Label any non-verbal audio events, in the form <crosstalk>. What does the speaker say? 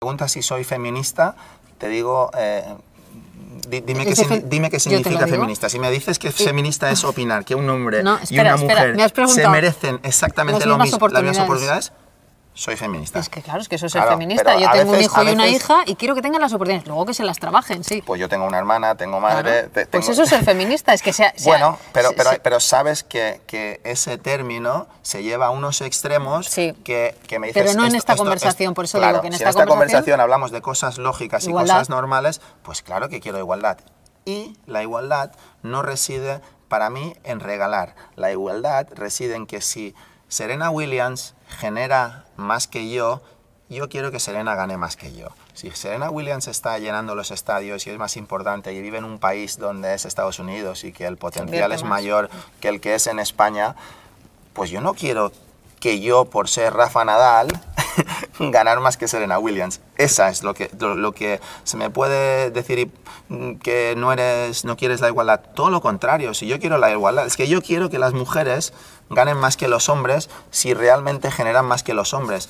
preguntas si soy feminista, te digo, eh, dime, qué, significa feminista. Si me dices que feminista es opinar que un hombre y una mujer se merecen exactamente lo mismo, las mismas oportunidades soy feminista. Es que claro, es que eso es ser feminista. Yo tengo un hijo y una hija y quiero que tengan las oportunidades, luego que se las trabajen, sí. Pues yo tengo una hermana, tengo madre... Pues eso es ser feminista, es que sea... bueno, pero, pero, sabes que, ese término se lleva a unos extremos que, que, me dices... Pero no en esta conversación, por eso digo que en esta, conversación, hablamos de cosas lógicas y cosas normales, pues claro que quiero igualdad. Y la igualdad no reside para mí en regalar. La igualdad reside en que si... Serena Williams genera más que yo, yo quiero que Serena gane más que yo. Si Serena Williams está llenando los estadios y es más importante y vive en un país donde es Estados Unidos y que el potencial es mayor que el que es en España, pues yo no quiero que yo, por ser Rafa Nadal, <laughs> ganar más que Serena Williams. Esa es lo que, lo, que se me puede decir mm, que no, eres, no quieres la igualdad. Todo lo contrario, si yo quiero la igualdad, es que yo quiero que las mujeres ganen más que los hombres si realmente generan más que los hombres.